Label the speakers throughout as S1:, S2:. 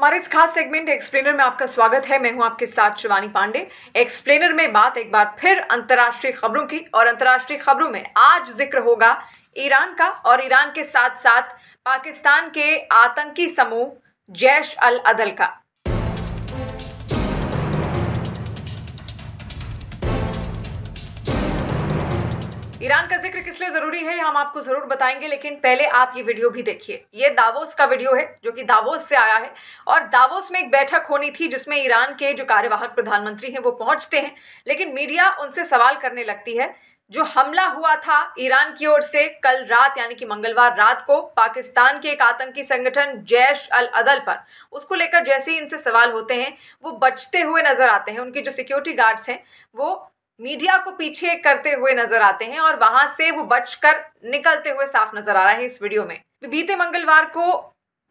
S1: हमारे इस खास सेगमेंट एक्सप्लेनर में आपका स्वागत है मैं हूं आपके साथ शिवानी पांडे एक्सप्लेनर में बात एक बार फिर अंतर्राष्ट्रीय खबरों की और अंतर्राष्ट्रीय खबरों में आज जिक्र होगा ईरान का और ईरान के साथ साथ पाकिस्तान के आतंकी समूह जैश अल अदल का ईरान का जिक्र किस लिए जरूरी है हम आपको जरूर बताएंगे लेकिन पहले आप ये वीडियो भी देखिए ये दावोस का वीडियो है जो कि दावोस से आया है और दावोस में एक बैठक होनी थी जिसमें ईरान के जो कार्यवाहक प्रधानमंत्री हैं वो पहुंचते हैं लेकिन मीडिया उनसे सवाल करने लगती है जो हमला हुआ था ईरान की ओर से कल रात यानी कि मंगलवार रात को पाकिस्तान के एक आतंकी संगठन जैश अल अदल पर उसको लेकर जैसे ही इनसे सवाल होते हैं वो बचते हुए नजर आते हैं उनके जो सिक्योरिटी गार्ड्स हैं वो मीडिया को पीछे करते हुए नजर आते हैं और वहां से वो बचकर निकलते हुए साफ नजर आ रहा है इस वीडियो में बीते मंगलवार को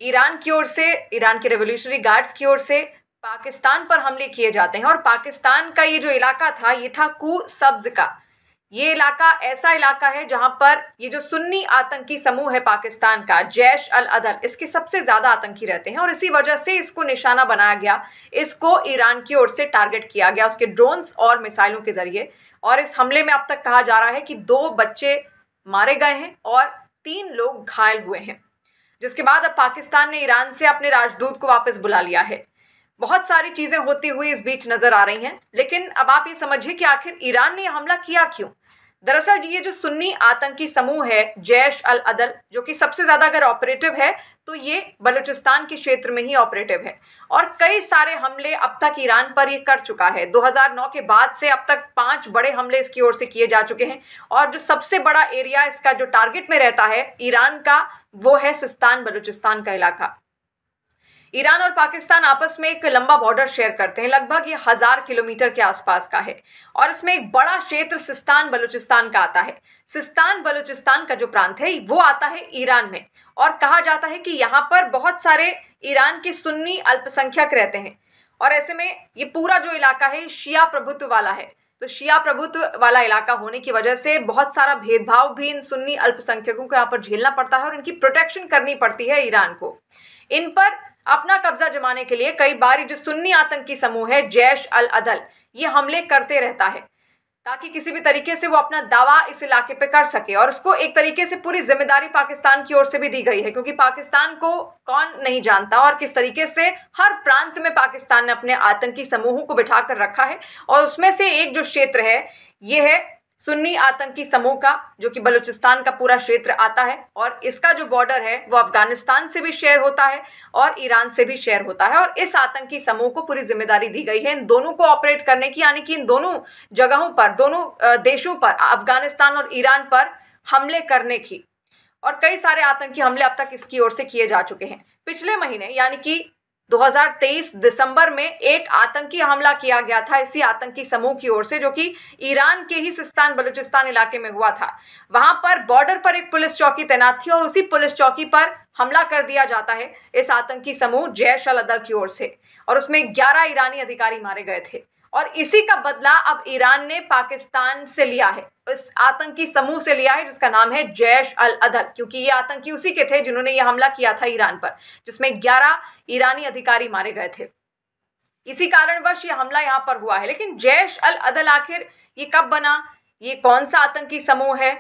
S1: ईरान की ओर से ईरान के रेवोल्यूशनरी गार्ड्स की ओर से पाकिस्तान पर हमले किए जाते हैं और पाकिस्तान का ये जो इलाका था ये था कु सब्ज का ये इलाका ऐसा इलाका है जहां पर ये जो सुन्नी आतंकी समूह है पाकिस्तान का जैश अल अदल इसके सबसे ज्यादा आतंकी रहते हैं और इसी वजह से इसको निशाना बनाया गया इसको ईरान की ओर से टारगेट किया गया उसके ड्रोन्स और मिसाइलों के जरिए और इस हमले में अब तक कहा जा रहा है कि दो बच्चे मारे गए हैं और तीन लोग घायल हुए हैं जिसके बाद अब पाकिस्तान ने ईरान से अपने राजदूत को वापस बुला लिया है बहुत सारी चीजें होती हुई इस बीच नजर आ रही हैं लेकिन अब आप ये समझिए कि आखिर ईरान ने हमला किया क्यों दरअसल ये जो सुन्नी आतंकी समूह है जैश अल अदल जो कि सबसे ज़्यादा अगर ऑपरेटिव है तो ये बलूचिस्तान के क्षेत्र में ही ऑपरेटिव है और कई सारे हमले अब तक ईरान पर ये कर चुका है 2009 के बाद से अब तक पांच बड़े हमले इसकी ओर से किए जा चुके हैं और जो सबसे बड़ा एरिया इसका जो टारगेट में रहता है ईरान का वो है सिस्तान बलूचिस्तान का इलाका ईरान और पाकिस्तान आपस में एक लंबा बॉर्डर शेयर करते हैं लगभग ये हजार किलोमीटर के आसपास का है और इसमें एक बड़ा क्षेत्र सिस्तान बलूचिस्तान का आता है सिस्तान बलूचिस्तान का जो प्रांत है वो आता है ईरान में और कहा जाता है कि यहाँ पर बहुत सारे ईरान के सुन्नी अल्पसंख्यक रहते हैं और ऐसे में ये पूरा जो इलाका है शिया प्रभुत्व वाला है तो शिया प्रभुत्व वाला इलाका होने की वजह से बहुत सारा भेदभाव भी इन सुन्नी अल्पसंख्यकों को यहाँ पर झेलना पड़ता है और इनकी प्रोटेक्शन करनी पड़ती है ईरान को इन पर अपना कब्जा जमाने के लिए कई बार जो सुन्नी आतंकी समूह है जैश अल अदल ये हमले करते रहता है ताकि किसी भी तरीके से वो अपना दावा इस इलाके पे कर सके और उसको एक तरीके से पूरी जिम्मेदारी पाकिस्तान की ओर से भी दी गई है क्योंकि पाकिस्तान को कौन नहीं जानता और किस तरीके से हर प्रांत में पाकिस्तान ने अपने आतंकी समूहों को बिठा कर रखा है और उसमें से एक जो क्षेत्र है ये है सुन्नी आतंकी समूह का जो कि बलूचिस्तान का पूरा क्षेत्र आता है और इसका जो बॉर्डर है वो अफगानिस्तान से भी शेयर होता है और ईरान से भी शेयर होता है और इस आतंकी समूह को पूरी जिम्मेदारी दी गई है इन दोनों को ऑपरेट करने की यानी कि इन दोनों जगहों पर दोनों देशों पर अफगानिस्तान और ईरान पर हमले करने की और कई सारे आतंकी हमले अब तक इसकी ओर से किए जा चुके हैं पिछले महीने यानी कि 2023 दिसंबर में एक आतंकी हमला किया गया था इसी आतंकी समूह की ओर से जो कि ईरान के ही सिस्तान बलूचिस्तान इलाके में हुआ था वहां पर बॉर्डर पर एक पुलिस चौकी तैनात थी और उसी पुलिस चौकी पर हमला कर दिया जाता है इस आतंकी समूह जैश अल अदल की ओर से और उसमें 11 ईरानी अधिकारी मारे गए थे और इसी का बदला अब ईरान ने पाकिस्तान से लिया है इस आतंकी समूह से लिया है जिसका नाम है जैश अल अदल क्योंकि ये आतंकी उसी के थे जिन्होंने ये हमला किया था ईरान पर जिसमें 11 ईरानी अधिकारी मारे गए थे इसी कारणवश ये हमला यहां पर हुआ है लेकिन जैश अल अदल आखिर ये कब बना ये कौन सा आतंकी समूह है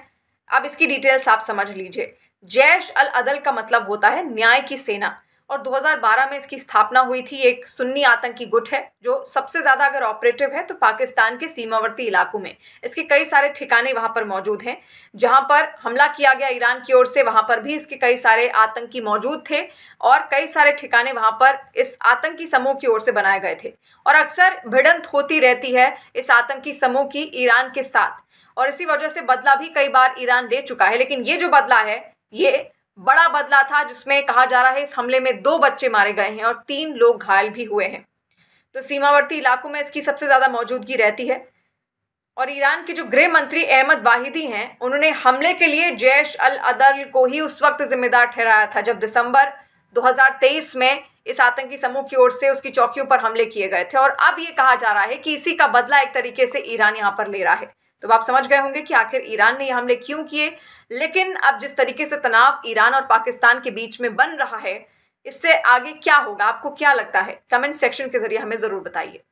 S1: अब इसकी डिटेल्स आप समझ लीजिए जैश अल अदल का मतलब होता है न्याय की सेना और 2012 में इसकी स्थापना हुई थी एक सुन्नी आतंकी गुट है जो सबसे ज़्यादा अगर ऑपरेटिव है तो पाकिस्तान के सीमावर्ती इलाकों में इसके कई सारे ठिकाने वहाँ पर मौजूद हैं जहाँ पर हमला किया गया ईरान की ओर से वहाँ पर भी इसके कई सारे आतंकी मौजूद थे और कई सारे ठिकाने वहाँ पर इस आतंकी समूह की ओर से बनाए गए थे और अक्सर भिड़ंत होती रहती है इस आतंकी समूह की ईरान के साथ और इसी वजह से बदला भी कई बार ईरान ले चुका है लेकिन ये जो बदला है ये बड़ा बदला था जिसमें कहा जा रहा है इस हमले में दो बच्चे मारे गए हैं और तीन लोग घायल भी हुए हैं तो सीमावर्ती इलाकों में इसकी सबसे ज़्यादा मौजूदगी रहती है और ईरान के जो गृह मंत्री अहमद वाहिदी हैं उन्होंने हमले के लिए जैश अल अदल को ही उस वक्त जिम्मेदार ठहराया था जब दिसंबर 2023 में इस आतंकी समूह की ओर से उसकी चौकियों पर हमले किए गए थे और अब ये कहा जा रहा है कि इसी का बदला एक तरीके से ईरान यहाँ पर ले रहा है तो आप समझ गए होंगे कि आखिर ईरान ने ये हमले क्यों किए लेकिन अब जिस तरीके से तनाव ईरान और पाकिस्तान के बीच में बन रहा है इससे आगे क्या होगा आपको क्या लगता है कमेंट सेक्शन के जरिए हमें ज़रूर बताइए